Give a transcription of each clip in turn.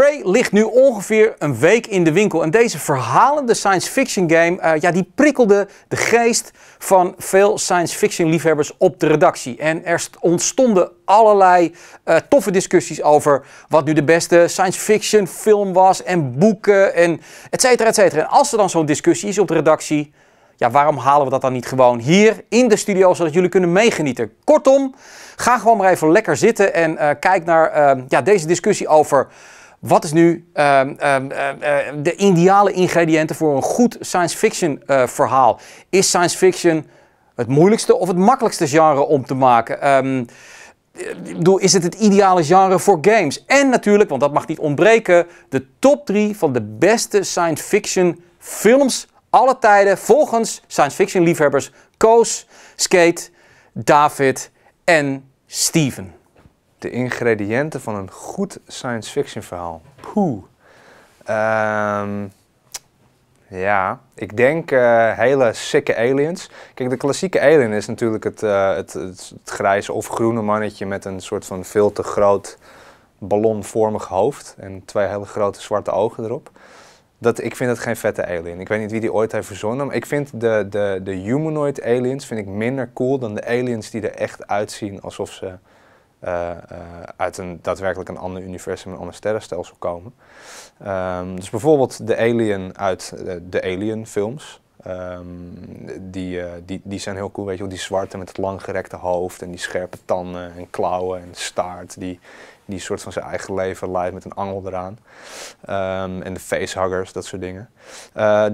Prey ligt nu ongeveer een week in de winkel. En deze verhalende science fiction game, eh, ja, die prikkelde de geest van veel science fiction liefhebbers op de redactie. En er ontstonden allerlei eh, toffe discussies over wat nu de beste science fiction film was en boeken en et cetera, et cetera. En als er dan zo'n discussie is op de redactie, ja, waarom halen we dat dan niet gewoon hier in de studio, zodat jullie kunnen meegenieten? Kortom, ga gewoon maar even lekker zitten en eh, kijk naar ja, deze discussie over wat is nu ehm, ehm, ehm, de ideale ingrediënten voor een goed science fiction eh, verhaal? Is science fiction het moeilijkste of het makkelijkste genre om te maken? Um, is het het ideale genre voor games? En natuurlijk, want dat mag niet ontbreken, de top 3 van de beste science fiction films alle tijden volgens science fiction liefhebbers Koos, Skate, David en Steven de ingrediënten van een goed science fiction verhaal. Poeh. Ehm, ja, ik denk eh, hele sikke aliens. Kijk, de klassieke alien is natuurlijk eh, het, het, het, grijze of groene mannetje met een soort van veel te groot ballonvormig hoofd en twee hele grote zwarte ogen erop. Dat, ik vind dat geen vette alien. Ik weet niet wie die ooit heeft verzonden, maar ik vind de, de, de humanoid aliens vind ik minder cool dan de aliens die er echt uitzien alsof ze eh, eh, uit een, daadwerkelijk een ander universum, een ander sterrenstelsel komen. Ehm, dus bijvoorbeeld de Alien uit eh, de Alien-films. Ehm, die, die, die zijn heel cool, weet je wel. Die zwarte met het langgerekte hoofd en die scherpe tanden en klauwen en staart. Die, die soort van zijn eigen leven leidt met een angel eraan. Ehm, en de facehuggers, dat soort dingen.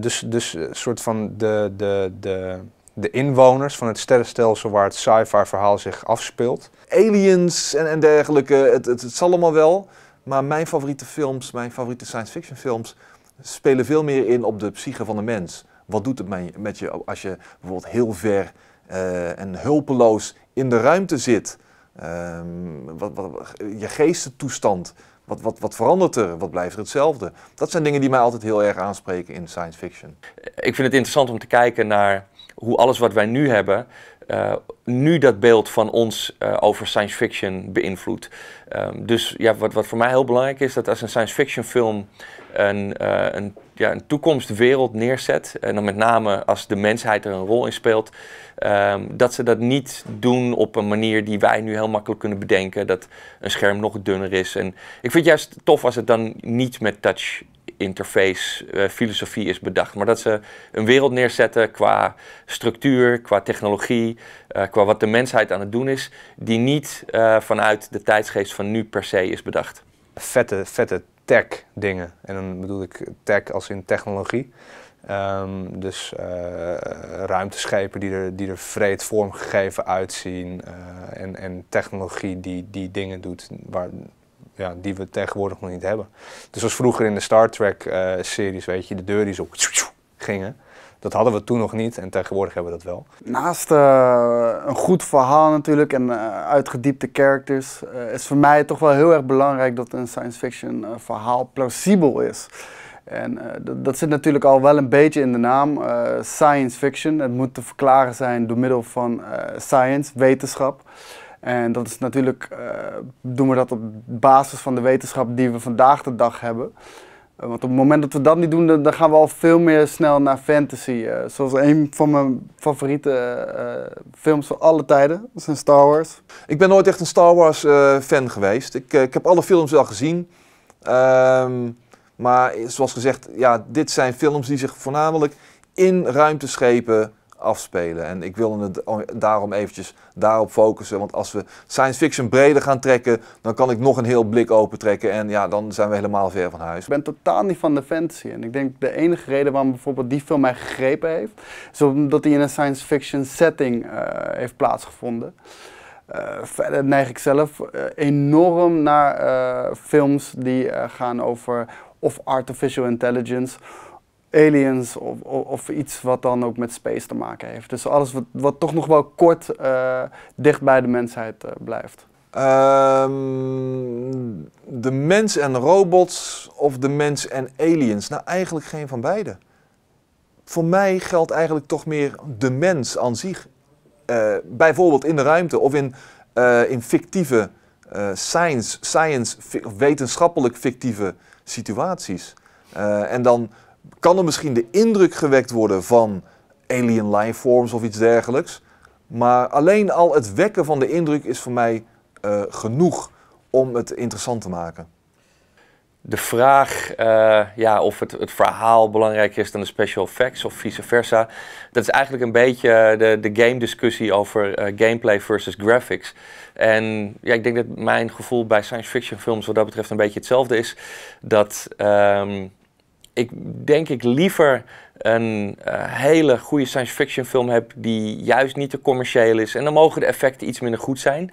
dus, dus soort van de, de, de, de inwoners van het sterrenstelsel waar het sci-fi verhaal zich afspeelt. Aliens en, en dergelijke, het, het, het, zal allemaal wel. Maar mijn favoriete films, mijn favoriete science fiction films, spelen veel meer in op de psyche van de mens. Wat doet het met je als je bijvoorbeeld heel ver eh, en hulpeloos in de ruimte zit? Ehm, wat, wat, je geestentoestand, wat, wat, wat, verandert er? Wat blijft er hetzelfde? Dat zijn dingen die mij altijd heel erg aanspreken in science fiction. Ik vind het interessant om te kijken naar hoe alles wat wij nu hebben, eh, nu dat beeld van ons eh, over science fiction beïnvloedt. Ehm, dus ja, wat, wat voor mij heel belangrijk is, dat als een science fiction film een, eh, een, ja, een toekomstwereld neerzet, en dan met name als de mensheid er een rol in speelt, ehm, dat ze dat niet doen op een manier die wij nu heel makkelijk kunnen bedenken, dat een scherm nog dunner is. En ik vind het juist tof als het dan niet met touch interface eh, filosofie is bedacht. Maar dat ze een wereld neerzetten qua structuur, qua technologie, eh, qua wat de mensheid aan het doen is, die niet eh, vanuit de tijdsgeest van nu per se is bedacht. Vette, vette tech dingen. En dan bedoel ik tech als in technologie. Ehm, dus ruimteschepen die er, die er vreed vormgegeven uitzien en, en technologie die, die dingen doet waar ja, die we tegenwoordig nog niet hebben. Dus als vroeger in de Star Trek-series, eh, weet je, de deur die zo gingen. Dat hadden we toen nog niet en tegenwoordig hebben we dat wel. Naast eh, een goed verhaal natuurlijk en eh, uitgediepte characters, is voor mij toch wel heel erg belangrijk dat een science fiction verhaal plausibel is. En dat zit natuurlijk al wel een beetje in de naam, science fiction. Het moet te verklaren zijn door middel van science, wetenschap. En dat is natuurlijk, eh, doen we dat op basis van de wetenschap die we vandaag de dag hebben. Eh, want op het moment dat we dat niet doen, dan, gaan we al veel meer snel naar fantasy. Eh, zoals een van mijn favoriete films van alle tijden, dat zijn Star Wars. Ik ben nooit echt een Star Wars fan geweest. Ik, ik heb alle films wel gezien. Ehm, maar zoals gezegd, ja, dit zijn films die zich voornamelijk in ruimteschepen afspelen. En ik wilde het daarom eventjes daarop focussen. Want als we science fiction breder gaan trekken, dan kan ik nog een heel blik open trekken. En ja, dan zijn we helemaal ver van huis. Ik ben totaal niet van de fantasy. En ik denk de enige reden waarom bijvoorbeeld die film mij gegrepen heeft, is omdat die in een science fiction setting eh, heeft plaatsgevonden. Eh, verder neig ik zelf eh, enorm naar films die gaan over of artificial intelligence aliens of, of, iets wat dan ook met space te maken heeft. Dus alles wat, wat toch nog wel kort uh, dicht bij de mensheid eh, blijft. Ehm, de mens en robots of de mens en aliens? Nou, eigenlijk geen van beide. Voor mij geldt eigenlijk toch meer de mens aan zich. Eh, bijvoorbeeld in de ruimte of in, in fictieve science, science wetenschappelijk fictieve situaties. en dan kan er misschien de indruk gewekt worden van alien lifeforms of iets dergelijks. Maar alleen al het wekken van de indruk is voor mij eh, genoeg om het interessant te maken. De vraag eh, ja, of het, het verhaal belangrijker is dan de special effects of vice versa. Dat is eigenlijk een beetje eh, de, de game discussie over gameplay versus graphics. En ja, ik denk dat mijn gevoel bij science fiction films wat dat betreft een beetje hetzelfde is. Dat ehm, ik denk ik liever een eh, hele goede science fiction film heb die juist niet te commercieel is. En dan mogen de effecten iets minder goed zijn.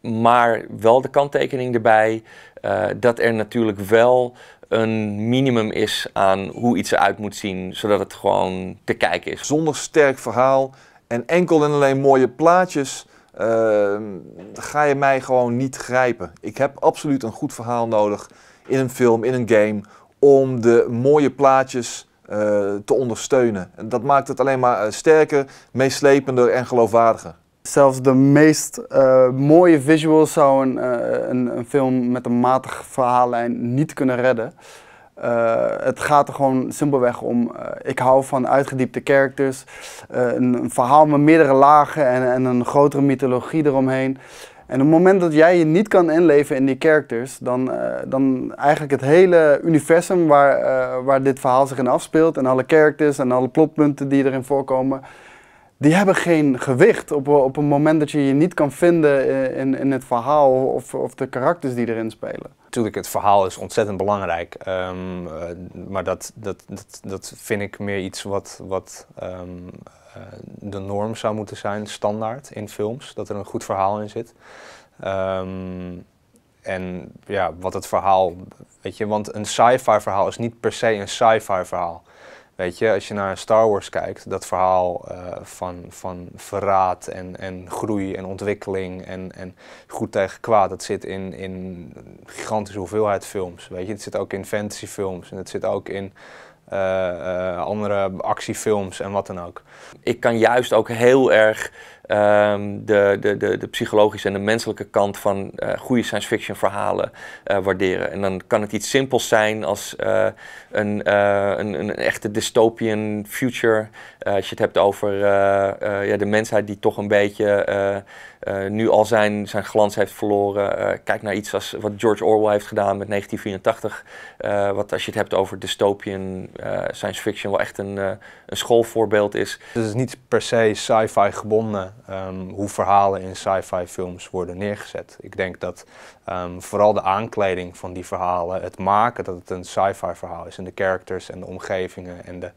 Maar wel de kanttekening erbij eh, dat er natuurlijk wel een minimum is aan hoe iets eruit moet zien, zodat het gewoon te kijken is. Zonder sterk verhaal en enkel en alleen mooie plaatjes eh, ga je mij gewoon niet grijpen. Ik heb absoluut een goed verhaal nodig in een film, in een game, om de mooie plaatjes eh, te ondersteunen. Dat maakt het alleen maar eh, sterker, meeslepender en geloofwaardiger. Zelfs de meest eh, mooie visuals zou een, een, een, film met een matig verhaallijn niet kunnen redden. het gaat er gewoon simpelweg om, ik hou van uitgediepte characters, een, een, verhaal met meerdere lagen en, en een grotere mythologie eromheen. En op het moment dat jij je niet kan inleven in die characters, dan, eh, dan eigenlijk het hele universum waar, eh, waar dit verhaal zich in afspeelt, en alle characters en alle plotpunten die erin voorkomen, die hebben geen gewicht op, op het moment dat je je niet kan vinden eh, in, in het verhaal of, of de karakters die erin spelen. Natuurlijk, het verhaal is ontzettend belangrijk, ehm, maar dat, dat, dat, dat, vind ik meer iets wat, wat ehm, eh, de norm zou moeten zijn, standaard in films, dat er een goed verhaal in zit. Ehm, en ja, wat het verhaal, weet je, want een sci-fi verhaal is niet per se een sci-fi verhaal. Weet je, als je naar Star Wars kijkt, dat verhaal eh, van, van verraad en, en groei en ontwikkeling en, en goed tegen kwaad, dat zit in, in gigantische hoeveelheid films. Weet je, het zit ook in fantasyfilms en het zit ook in eh, eh, andere actiefilms en wat dan ook. Ik kan juist ook heel erg ehm, de, de, de, de, psychologische en de menselijke kant van eh, goede science fiction verhalen waarderen. En dan kan het iets simpels zijn als een, een, een, echte dystopian future eh, als je het hebt over eh, eh, ja, de mensheid die toch een beetje nu al zijn, zijn glans heeft verloren. kijk naar iets als wat George Orwell heeft gedaan met 1984. wat als je het hebt over dystopian science fiction wel echt een, een schoolvoorbeeld is. Dus het is niet per se sci-fi gebonden ehm, hoe verhalen in sci-fi films worden neergezet. Ik denk dat ehm, vooral de aankleding van die verhalen, het maken dat het een sci-fi verhaal is en de characters en de omgevingen en de,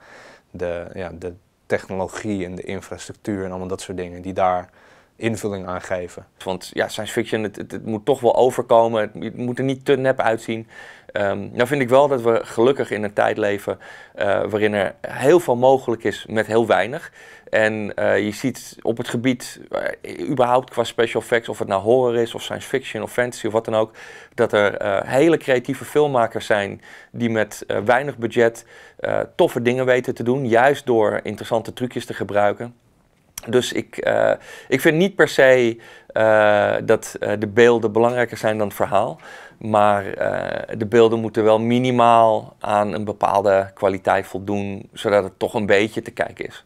de, ja, de, technologie en de infrastructuur en allemaal dat soort dingen die daar invulling aan geven. Want ja, science fiction, het, moet toch wel overkomen, het, moet er niet te nep uitzien. Um, nou vind ik wel dat we gelukkig in een tijd leven eh, waarin er heel veel mogelijk is met heel weinig. En eh, je ziet op het gebied, eh, überhaupt qua special effects, of het nou horror is of science fiction of fantasy of wat dan ook, dat er eh, hele creatieve filmmakers zijn die met weinig budget toffe dingen weten te doen, juist door interessante trucjes te gebruiken. Dus ik, ik vind niet per se dat de beelden belangrijker zijn dan het verhaal. Maar de beelden moeten wel minimaal aan een bepaalde kwaliteit voldoen, zodat het toch een beetje te kijken is.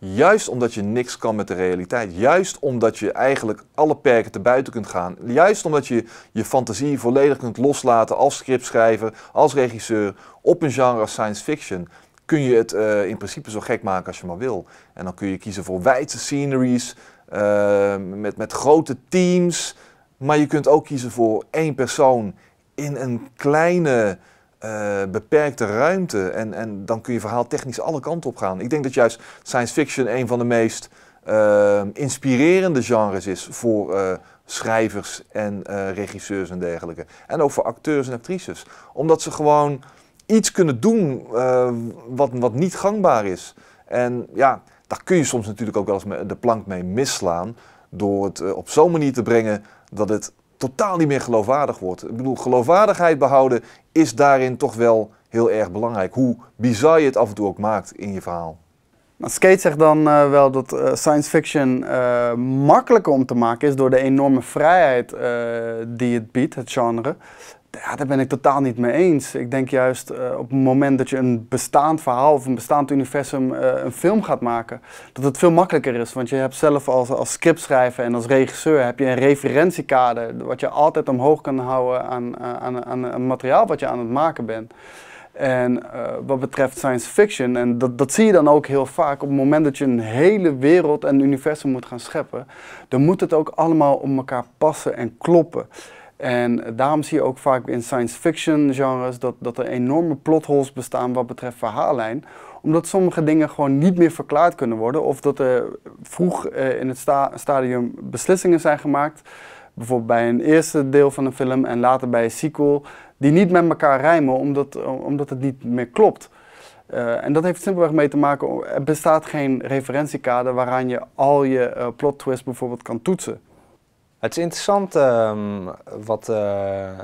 Juist omdat je niks kan met de realiteit. Juist omdat je eigenlijk alle perken te buiten kunt gaan. Juist omdat je je fantasie volledig kunt loslaten als scriptschrijver, als regisseur, op een genre als science fiction. Kun je het eh, in principe zo gek maken als je maar wil. En dan kun je kiezen voor wijdse sceneries, eh, met, met grote teams. Maar je kunt ook kiezen voor één persoon in een kleine eh, beperkte ruimte. En, en dan kun je verhaal technisch alle kanten op gaan. Ik denk dat juist science fiction een van de meest eh, inspirerende genres is voor eh, schrijvers en regisseurs en dergelijke. En ook voor acteurs en actrices. Omdat ze gewoon iets kunnen doen wat, wat niet gangbaar is. En ja, daar kun je soms natuurlijk ook wel eens de plank mee misslaan. Door het op zo'n manier te brengen dat het totaal niet meer geloofwaardig wordt. Ik bedoel, geloofwaardigheid behouden is daarin toch wel heel erg belangrijk. Hoe bizar je het af en toe ook maakt in je verhaal. Nou, Skate zegt dan eh, wel dat eh, science fiction eh, makkelijker om te maken is door de enorme vrijheid die het biedt, het genre. Ja, daar ben ik totaal niet mee eens. Ik denk juist eh, op het moment dat je een bestaand verhaal of een bestaand universum eh, een film gaat maken, dat het veel makkelijker is. Want je hebt zelf als, als scriptschrijver en als regisseur heb je een referentiekader wat je altijd omhoog kan houden aan, eh, aan, aan, materiaal wat je aan het maken bent. En wat betreft science fiction, en dat, dat zie je dan ook heel vaak, op het moment dat je een hele wereld en universum moet gaan scheppen, dan moet het ook allemaal op elkaar passen en kloppen. En daarom zie je ook vaak in science fiction genres dat, dat er enorme plotholes bestaan wat betreft verhaallijn. Omdat sommige dingen gewoon niet meer verklaard kunnen worden. Of dat er vroeg eh, in het stadium beslissingen zijn gemaakt. Bijvoorbeeld bij een eerste deel van een film en later bij een sequel. Die niet met elkaar rijmen omdat, eh, omdat het niet meer klopt. Eh, en dat heeft simpelweg mee te maken, er bestaat geen referentiekader waaraan je al je plot twists bijvoorbeeld kan toetsen. Het is interessant ehm, wat eh, eh,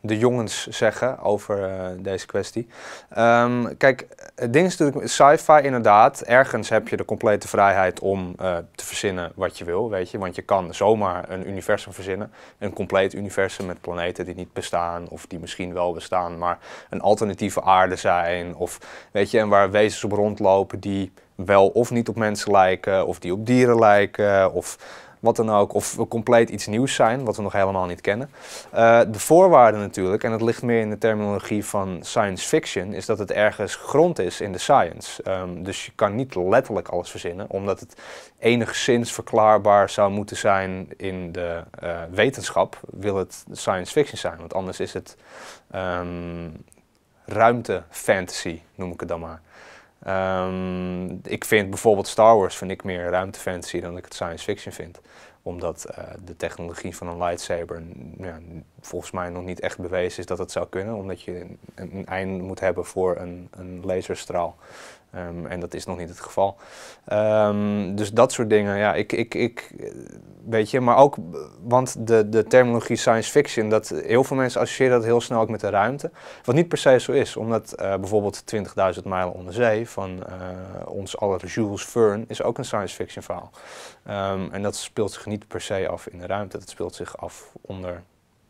de jongens zeggen over eh, deze kwestie. Ehm, kijk, het ding is natuurlijk sci-fi inderdaad. Ergens heb je de complete vrijheid om te verzinnen wat je wil, weet je. Want je kan zomaar een universum verzinnen. Een compleet universum met planeten die niet bestaan of die misschien wel bestaan, maar een alternatieve aarde zijn. Of, weet je, en waar wezens op rondlopen die wel of niet op mensen lijken of die op dieren lijken of wat dan ook, of compleet iets nieuws zijn, wat we nog helemaal niet kennen. Eh, de voorwaarde natuurlijk, en dat ligt meer in de terminologie van science fiction, is dat het ergens grond is in de science. Ehm, dus je kan niet letterlijk alles verzinnen, omdat het enigszins verklaarbaar zou moeten zijn in de eh, wetenschap, wil het science fiction zijn. Want anders is het um, ruimte fantasy, noem ik het dan maar. Ehm, ik vind bijvoorbeeld Star Wars vind ik meer ruimtefantasy dan ik het science fiction vind. Omdat eh, de technologie van een lightsaber ja, volgens mij nog niet echt bewezen is dat het zou kunnen. Omdat je een, een einde moet hebben voor een, een laserstraal. Ehm, en dat is nog niet het geval. Ehm, dus dat soort dingen, ja, ik, ik, ik, weet je, maar ook, want de, de terminologie science fiction, dat, heel veel mensen associëren dat heel snel ook met de ruimte. Wat niet per se zo is, omdat eh, bijvoorbeeld 20.000 mijlen onder zee van eh, ons aller Jules Verne is ook een science fiction verhaal. Ehm, en dat speelt zich niet per se af in de ruimte, dat speelt zich af onder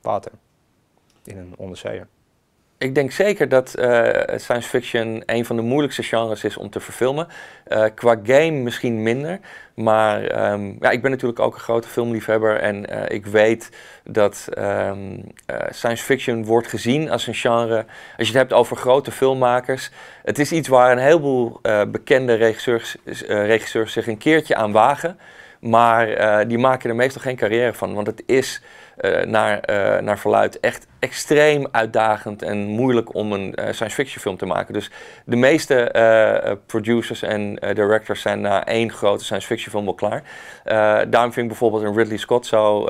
water, in een onderzeeër ik denk zeker dat eh, science fiction een van de moeilijkste genres is om te verfilmen. Eh, qua game misschien minder. Maar ehm, ja, ik ben natuurlijk ook een grote filmliefhebber. En eh, ik weet dat ehm, science fiction wordt gezien als een genre. Als je het hebt over grote filmmakers. Het is iets waar een heleboel bekende regisseurs, regisseurs zich een keertje aan wagen. Maar die maken er meestal geen carrière van. Want het is eh, naar, eh, naar verluidt echt extreem uitdagend en moeilijk om een eh, science fiction film te maken. Dus de meeste producers en directors zijn na één grote science fiction film al klaar. daarom vind ik bijvoorbeeld een Ridley Scott zo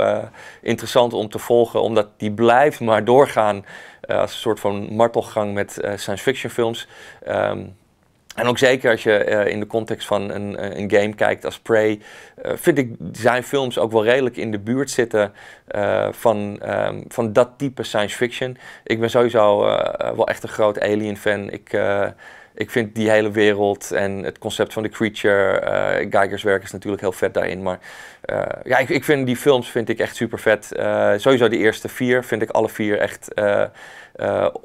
interessant om te volgen, omdat die blijft maar doorgaan als een soort van martelgang met science fiction films. Ehm, en ook zeker als je eh, in de context van een, eh, een game kijkt als Prey, eh, vind ik zijn films ook wel redelijk in de buurt zitten van, ehm, van dat type science fiction. Ik ben sowieso wel echt een groot Alien fan. Ik, ik vind die hele wereld en het concept van de creature, Geigers werk is natuurlijk heel vet daarin. Maar ja, ik, ik, vind die films vind ik echt super vet. sowieso de eerste vier vind ik alle vier echt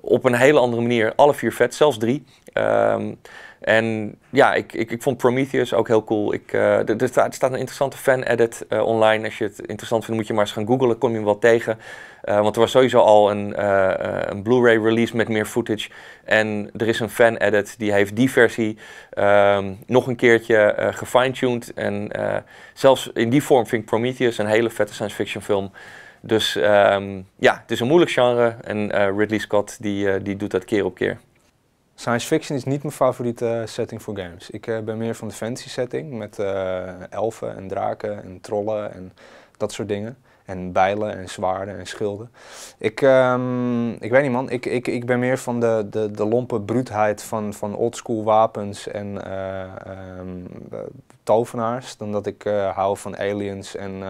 op een hele andere manier, alle vier vet, zelfs drie. Um, en ja, ik, ik, ik vond Prometheus ook heel cool. Ik, eh, er, staat, een interessante fan-edit eh, online. Als je het interessant vindt, moet je maar eens gaan googlen. Kom je hem wel tegen. Eh, want er was sowieso al een, een Blu-ray release met meer footage. En er is een fan-edit die heeft die versie ehm, nog een keertje gefine-tuned. En zelfs in die vorm vind ik Prometheus een hele vette science fiction film. Dus ehm, ja, het is een moeilijk genre. En Ridley Scott die, die doet dat keer op keer. Science fiction is niet mijn favoriete eh, setting voor games. Ik eh, ben meer van de fantasy setting met eh, elfen en draken en trollen en dat soort dingen. En bijlen en zwaarden en schilden. Ik, ehm, ik weet niet man, ik, ik, ik ben meer van de, de, de lompe bruutheid van, van oldschool wapens en ehm, tovenaars. Dan dat ik hou van aliens en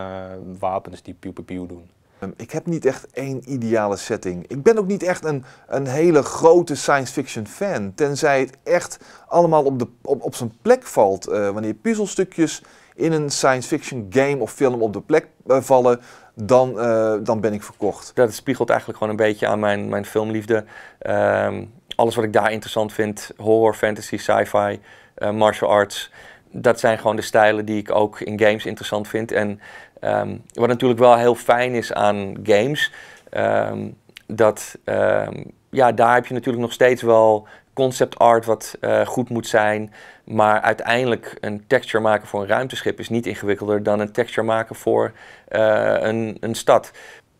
wapens die piu piu doen. Ehm, ik heb niet echt één ideale setting. Ik ben ook niet echt een, een hele grote science fiction fan. Tenzij het echt allemaal op, de, op, op zijn plek valt. Eh, wanneer puzzelstukjes in een science fiction game of film op de plek eh, vallen, dan, eh, dan ben ik verkocht. Dat spiegelt eigenlijk gewoon een beetje aan mijn, mijn filmliefde. Ehm, alles wat ik daar interessant vind, horror, fantasy, sci-fi, martial arts. Dat zijn gewoon de stijlen die ik ook in games interessant vind. En Ehm, wat natuurlijk wel heel fijn is aan games, ehm, dat ehm, ja, daar heb je natuurlijk nog steeds wel concept art wat eh, goed moet zijn. Maar uiteindelijk een texture maken voor een ruimteschip is niet ingewikkelder dan een texture maken voor eh, een, een stad.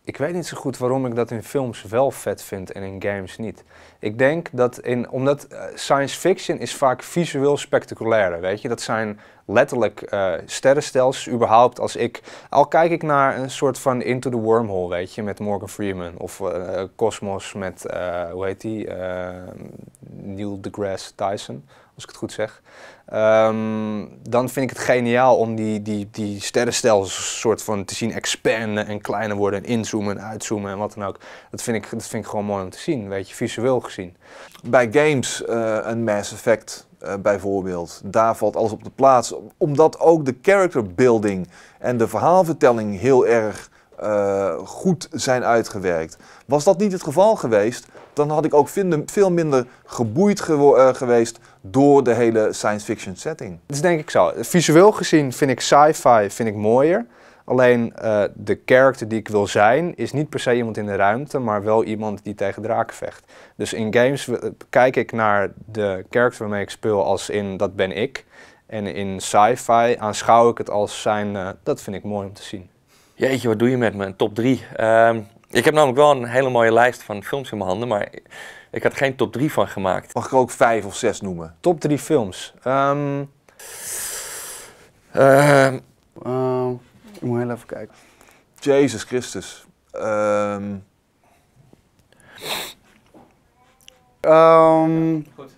Ik weet niet zo goed waarom ik dat in films wel vet vind en in games niet. Ik denk dat in, omdat eh, science fiction is vaak visueel is, weet je. Dat zijn letterlijk eh, sterrenstelsels überhaupt. Als ik, al kijk ik naar een soort van Into the Wormhole, weet je, met Morgan Freeman. Of eh, Cosmos met, hoe heet die, Neil deGrasse Tyson als ik het goed zeg. Ehm, dan vind ik het geniaal om die, die, die sterrenstelsels soort van te zien expanden en kleiner worden en inzoomen en uitzoomen en wat dan ook. Dat vind ik, dat vind ik gewoon mooi om te zien, weet je, visueel gezien. Bij games, eh, een Mass Effect eh, bijvoorbeeld, daar valt alles op de plaats. Omdat ook de character building en de verhaalvertelling heel erg eh, goed zijn uitgewerkt. Was dat niet het geval geweest, dan had ik ook veel minder geboeid eh, geweest door de hele science fiction setting. Dat is denk ik zo. Visueel gezien vind ik sci-fi vind ik mooier. Alleen eh, de character die ik wil zijn, is niet per se iemand in de ruimte, maar wel iemand die tegen draken vecht. Dus in games kijk ik naar de character waarmee ik speel als in dat ben ik. En in sci-fi aanschouw ik het als zijn, dat vind ik mooi om te zien. Jeetje, wat doe je met me? Een top 3. Um, ehm, ik heb namelijk wel een hele mooie lijst van films in mijn handen, maar ik had geen top 3 van gemaakt. Mag ik er ook 5 of 6 noemen? Top 3 films. Um... Uh, ik moet heel even kijken. Jezus Christus. Um... Um... Goed.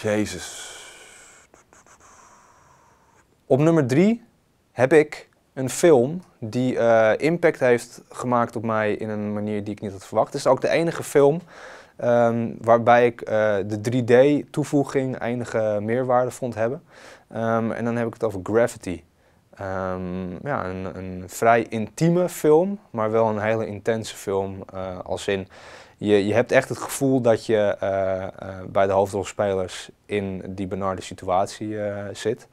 Jezus. Op nummer 3 heb ik een film die eh, impact heeft gemaakt op mij in een manier die ik niet had verwacht. Het is ook de enige film ehm, waarbij ik eh, de 3D-toevoeging enige meerwaarde vond hebben. Ehm, en dan heb ik het over Gravity. Ehm, ja, een, een, vrij intieme film, maar wel een hele intense film eh, als in je, je hebt echt het gevoel dat je eh, eh, bij de hoofdrolspelers in die benarde situatie eh, zit.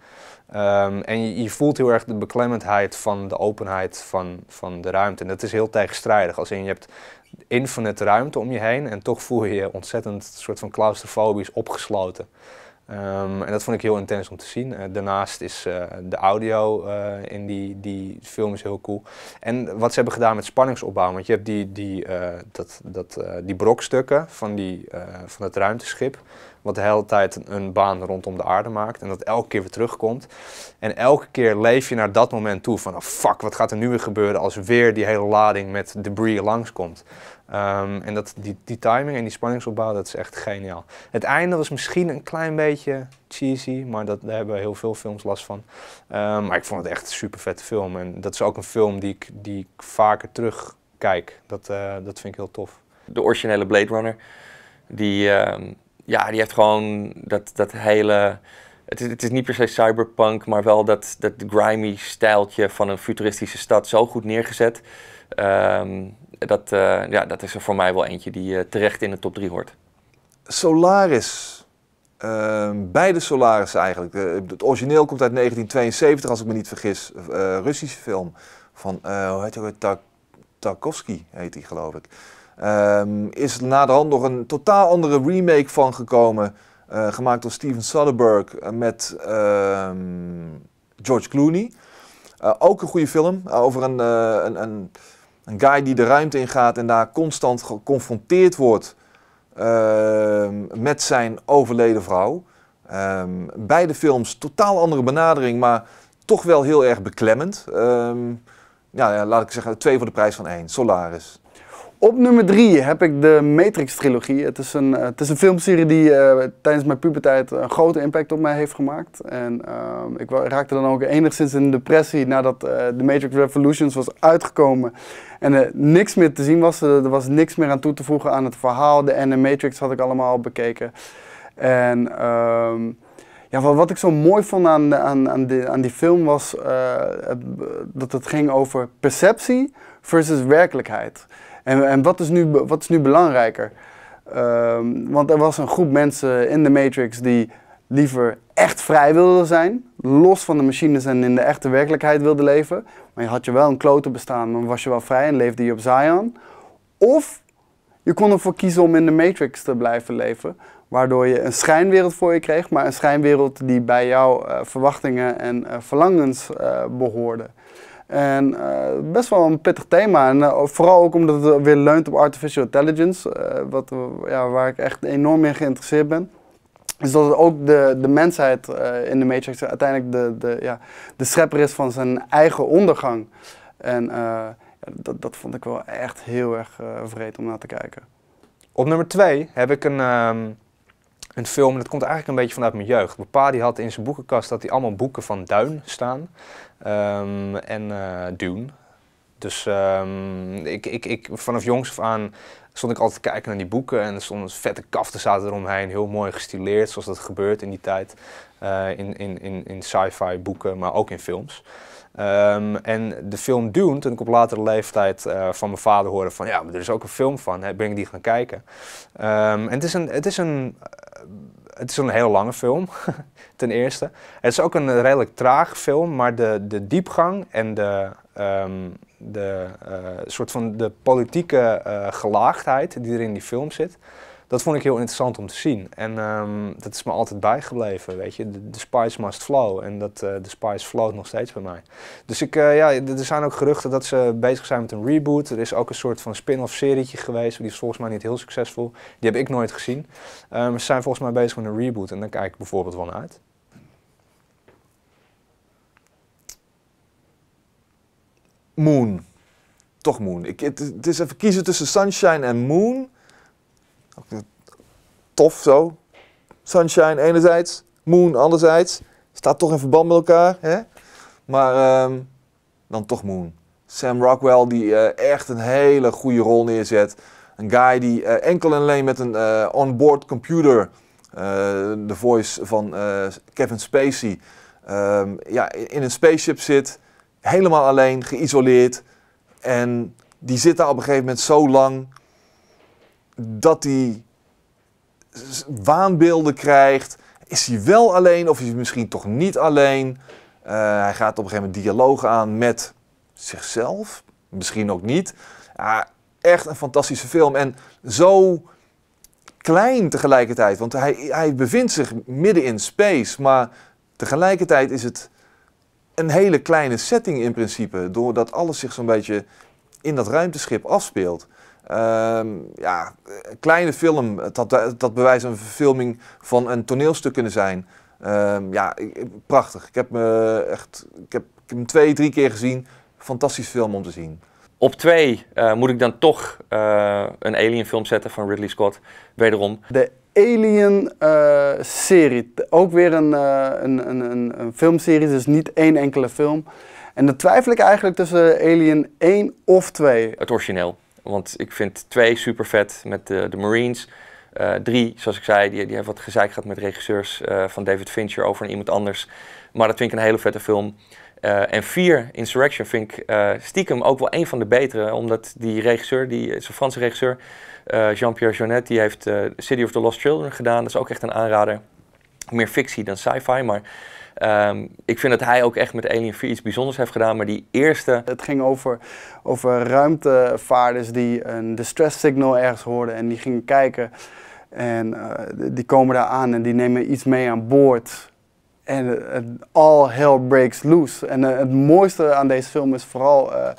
Ehm, en je, je, voelt heel erg de beklemmendheid van de openheid van, van de ruimte. En dat is heel tegenstrijdig. Als in je hebt infinite ruimte om je heen en toch voel je je ontzettend soort van claustrofobisch opgesloten. Ehm, en dat vond ik heel intens om te zien. Eh, daarnaast is eh, de audio eh, in die, die film is heel cool. En wat ze hebben gedaan met spanningsopbouw. Want je hebt die, die, dat, dat, die brokstukken van, die, van het ruimteschip. Wat de hele tijd een, baan rondom de aarde maakt. En dat elke keer weer terugkomt. En elke keer leef je naar dat moment toe. Van oh, fuck, wat gaat er nu weer gebeuren als weer die hele lading met debris langskomt. Ehm, en dat, die, die timing en die spanningsopbouw, dat is echt geniaal. Het einde was misschien een klein beetje cheesy, maar dat, daar hebben heel veel films last van. Ehm, maar ik vond het echt een super vette film. En dat is ook een film die ik, die ik vaker terugkijk. Dat, eh, dat vind ik heel tof. De originele Blade Runner, die, ehm, ja, die heeft gewoon dat, dat hele... Het is, het is, niet per se cyberpunk, maar wel dat, dat grimy stijltje van een futuristische stad zo goed neergezet dat, eh, ja, dat is er voor mij wel eentje die eh, terecht in de top 3 hoort. Solaris. Ehm, beide Solaris eigenlijk. het origineel komt uit 1972, als ik me niet vergis. Eh, Russische film van, hoe heet hij? Tarkovsky heet hij, geloof ik. Ehm, is er de hand nog een totaal andere remake van gekomen. gemaakt door Steven Soderbergh met ehm, George Clooney. ook een goede film over een, een, een een guy die de ruimte ingaat en daar constant geconfronteerd wordt ehm, met zijn overleden vrouw. Ehm, beide films totaal andere benadering, maar toch wel heel erg beklemmend. Ehm, ja, laat ik zeggen, twee voor de prijs van één. Solaris. Op nummer drie heb ik de Matrix-trilogie. Het, is een, het is een filmserie die eh, tijdens mijn puberteit een grote impact op mij heeft gemaakt. En ehm, ik raakte dan ook enigszins in depressie nadat uh, de Matrix Revolutions was uitgekomen. En er niks meer te zien was. Er was niks meer aan toe te voegen aan het verhaal. De Matrix had ik allemaal bekeken. En ehm, ja, wat ik zo mooi vond aan, aan, aan, aan die film was eh, dat het ging over perceptie versus werkelijkheid. En, en wat, is nu, wat is nu belangrijker? Ehm, want er was een groep mensen in de Matrix die liever echt vrij wilden zijn, los van de machines en in de echte werkelijkheid wilden leven. Maar je had je wel een klote bestaan, maar was je wel vrij en leefde je op Zion. Of je kon ervoor kiezen om in de Matrix te blijven leven, waardoor je een schijnwereld voor je kreeg, maar een schijnwereld die bij jouw eh, verwachtingen en eh, verlangens eh, behoorde. En eh, best wel een pittig thema. En eh, vooral ook omdat het weer leunt op artificial intelligence, eh, wat, ja, waar ik echt enorm in geïnteresseerd ben. Dus dat het ook de, de mensheid in de Matrix uiteindelijk de, de, ja, de schepper is van zijn eigen ondergang. En ja, dat, dat vond ik wel echt heel erg vreed om naar te kijken. Op nummer twee heb ik een, ehm, een film, en dat komt eigenlijk een beetje vanuit mijn jeugd. Mijn pa die had in zijn boekenkast dat hij allemaal boeken van Duin staan. Ehm, en eh, Dune. Dus ehm, ik, ik, ik, vanaf jongs af aan stond ik altijd te kijken naar die boeken en er stonden vette kaften zaten eromheen, heel mooi gestileerd zoals dat gebeurt in die tijd eh, in, in, in, in sci-fi boeken, maar ook in films. Ehm, en de film Dune, toen ik op latere leeftijd eh, van mijn vader hoorde van ja, maar er is ook een film van, hè, ben ik die gaan kijken. Ehm, en het is een, het is een, eh, het is een heel lange film, ten eerste. Het is ook een redelijk traag film, maar de, de diepgang en de, ehm, de eh, soort van de politieke gelaagdheid die er in die film zit, dat vond ik heel interessant om te zien. En ehm, dat is me altijd bijgebleven, weet je. De, spice must flow en dat, eh, de spice flowt nog steeds bij mij. Dus ik, eh, ja, er zijn ook geruchten dat ze bezig zijn met een reboot. Er is ook een soort van spin-off serietje geweest, die is volgens mij niet heel succesvol. Die heb ik nooit gezien. Um, ze zijn volgens mij bezig met een reboot en daar kijk ik bijvoorbeeld wel naar uit. Moon. Toch Moon. Ik, het is even kiezen tussen Sunshine en Moon. Tof zo. Sunshine enerzijds, Moon anderzijds. Staat toch in verband met elkaar. Hè? Maar ehm, dan toch Moon. Sam Rockwell die eh, echt een hele goede rol neerzet. Een guy die eh, enkel en alleen met een uh, onboard computer, de voice van Kevin Spacey, ehm, ja, in een spaceship zit. Helemaal alleen, geïsoleerd. En die zit daar op een gegeven moment zo lang dat hij waanbeelden krijgt. Is hij wel alleen of is hij misschien toch niet alleen? Eh, hij gaat op een gegeven moment dialoog aan met zichzelf. Misschien ook niet. echt een fantastische film. En zo klein tegelijkertijd. Want hij, hij bevindt zich midden in space. Maar tegelijkertijd is het een hele kleine setting in principe. Doordat alles zich zo'n beetje in dat ruimteschip afspeelt. Ehm, ja, een kleine film, eh, dat, eh, dat bewijst een verfilming van een toneelstuk kunnen zijn. Ehm, ja, prachtig. Ik heb, me echt, ik, heb, hem twee, drie keer gezien. Fantastisch film om te zien. Op twee eh, moet ik dan toch een Alien film zetten van Ridley Scott, wederom. De Alien-serie, ook weer een, een, een, een filmserie, dus niet één enkele film. En dan twijfel ik eigenlijk tussen Alien 1 of 2. Het origineel. Want ik vind twee super vet met de, de Marines. Eh, drie, zoals ik zei, die, die heeft wat gezeik gehad met regisseurs eh, van David Fincher over iemand anders. Maar dat vind ik een hele vette film. Eh, en vier, Insurrection, vind ik stiekem ook wel een van de betere. Omdat die regisseur, die is een Franse regisseur, Jean-Pierre Jeunet, die heeft City of the Lost Children gedaan. Dat is ook echt een aanrader. Meer fictie dan sci-fi, maar Ehm, ik vind dat hij ook echt met Alien 4 iets bijzonders heeft gedaan, maar die eerste... Het ging over, over ruimtevaarders die een distress signal ergens hoorden en die gingen kijken. En eh, die komen daar aan en die nemen iets mee aan boord. En het all hell breaks loose. En eh, het mooiste aan deze film is vooral... Eh,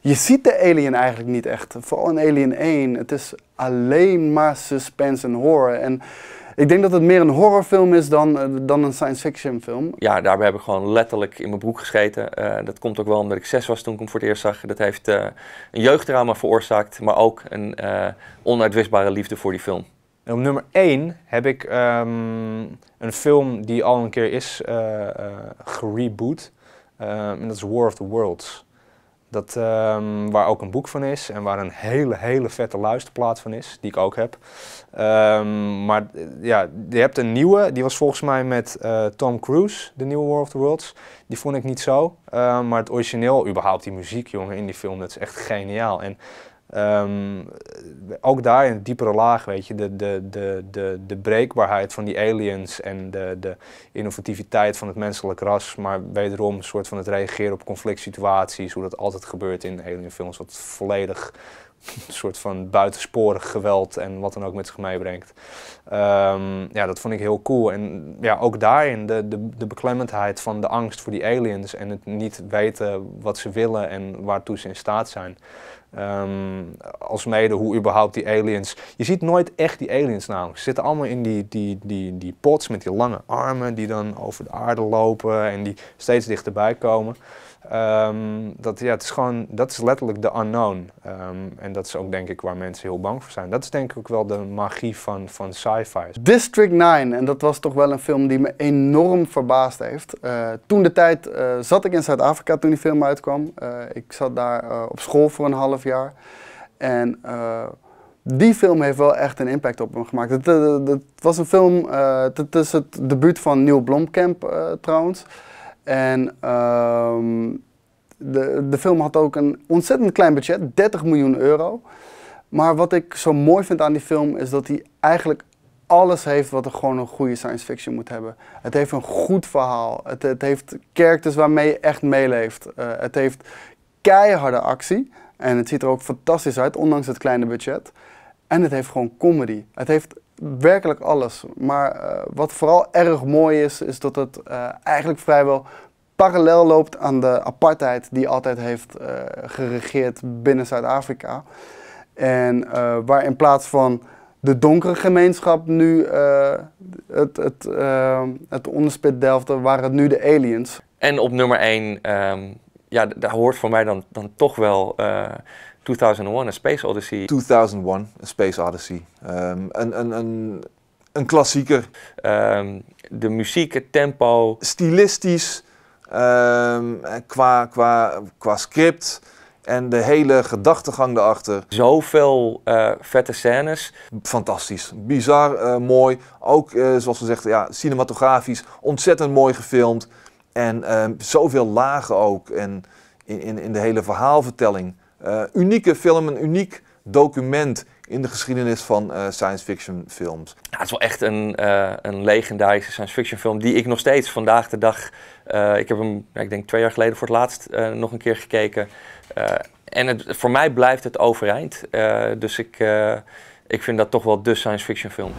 je ziet de alien eigenlijk niet echt. Vooral in Alien 1. Het is alleen maar suspense en horror. En ik denk dat het meer een horrorfilm is dan, eh, dan een science fiction film. Ja, daarbij heb ik gewoon letterlijk in mijn broek gescheten. Eh, dat komt ook wel omdat ik zes was toen ik hem voor het eerst zag. Dat heeft eh, een jeugddrama veroorzaakt, maar ook een onuitwisbare liefde voor die film. En op nummer 1 heb ik ehm, een film die al een keer is gereboot. Ehm, en dat is War of the Worlds. Dat, ehm, waar ook een boek van is en waar een hele, hele vette luisterplaat van is, die ik ook heb. Ehm, maar eh, ja, je hebt een nieuwe, die was volgens mij met eh, Tom Cruise, de nieuwe War of the Worlds. Die vond ik niet zo, ehm, maar het origineel, überhaupt die muziek jongen in die film, dat is echt geniaal. En Ehm, ook daar in het diepere laag, weet je, de, de, de, de, de breekbaarheid van die aliens en de, de innovativiteit van het menselijk ras, maar wederom een soort van het reageren op conflict situaties, hoe dat altijd gebeurt in alienfilms, wat volledig een soort van buitensporig geweld en wat dan ook met zich meebrengt. Ehm, ja, dat vond ik heel cool. En ja, ook daarin de, de, de beklemmendheid van de angst voor die aliens en het niet weten wat ze willen en waartoe ze in staat zijn. Um, als mede hoe überhaupt die aliens. Je ziet nooit echt die aliens namelijk. Ze zitten allemaal in die, die, die, die pots met die lange armen die dan over de aarde lopen en die steeds dichterbij komen. Ehm, dat, ja, het is gewoon, dat is letterlijk de unknown. Ehm, en dat is ook denk ik waar mensen heel bang voor zijn. Dat is denk ik ook wel de magie van, van sci-fi. District 9, en dat was toch wel een film die me enorm verbaasd heeft. Eh, toen de tijd eh, zat ik in Zuid-Afrika toen die film uitkwam. Eh, ik zat daar op school voor een half jaar. En die film heeft wel echt een impact op me gemaakt. Het, was een film, het, is het debuut van Neil Blomkamp trouwens. En ehm, de, de film had ook een ontzettend klein budget, 30 miljoen euro. Maar wat ik zo mooi vind aan die film is dat hij eigenlijk alles heeft wat er gewoon een goede science fiction moet hebben. Het heeft een goed verhaal. Het, het heeft characters waarmee je echt meeleeft. Eh, het heeft keiharde actie. En het ziet er ook fantastisch uit, ondanks het kleine budget. En het heeft gewoon comedy. Het heeft werkelijk alles. Maar eh, wat vooral erg mooi is, is dat het eh, eigenlijk vrijwel parallel loopt aan de apartheid die altijd heeft eh, geregeerd binnen Zuid-Afrika. En waar in plaats van de donkere gemeenschap nu het, het, het onderspit delfde, waren het nu de aliens. En op nummer 1, ehm, ja, daar hoort voor mij dan, dan toch wel 2001, A Space Odyssey. 2001, A Space Odyssey. Ehm, een, een, een, een klassieker. Ehm, de muziek, het tempo. Stilistisch, ehm, qua, qua, qua script en de hele gedachtegang erachter. Zoveel uh, vette scènes. Fantastisch, bizar eh, mooi. Ook, uh, zoals gezegd, ja, cinematografisch ontzettend mooi gefilmd. En zoveel lagen ook en in, in, in de hele verhaalvertelling. Eh, unieke film, een uniek document in de geschiedenis van eh, science fiction films. Ja, het is wel echt een, eh, een legendarische science fiction film die ik nog steeds vandaag de dag. ik heb hem, ik denk twee jaar geleden voor het laatst nog een keer gekeken. en het, voor mij blijft het overeind. dus ik, ik vind dat toch wel de science fiction film.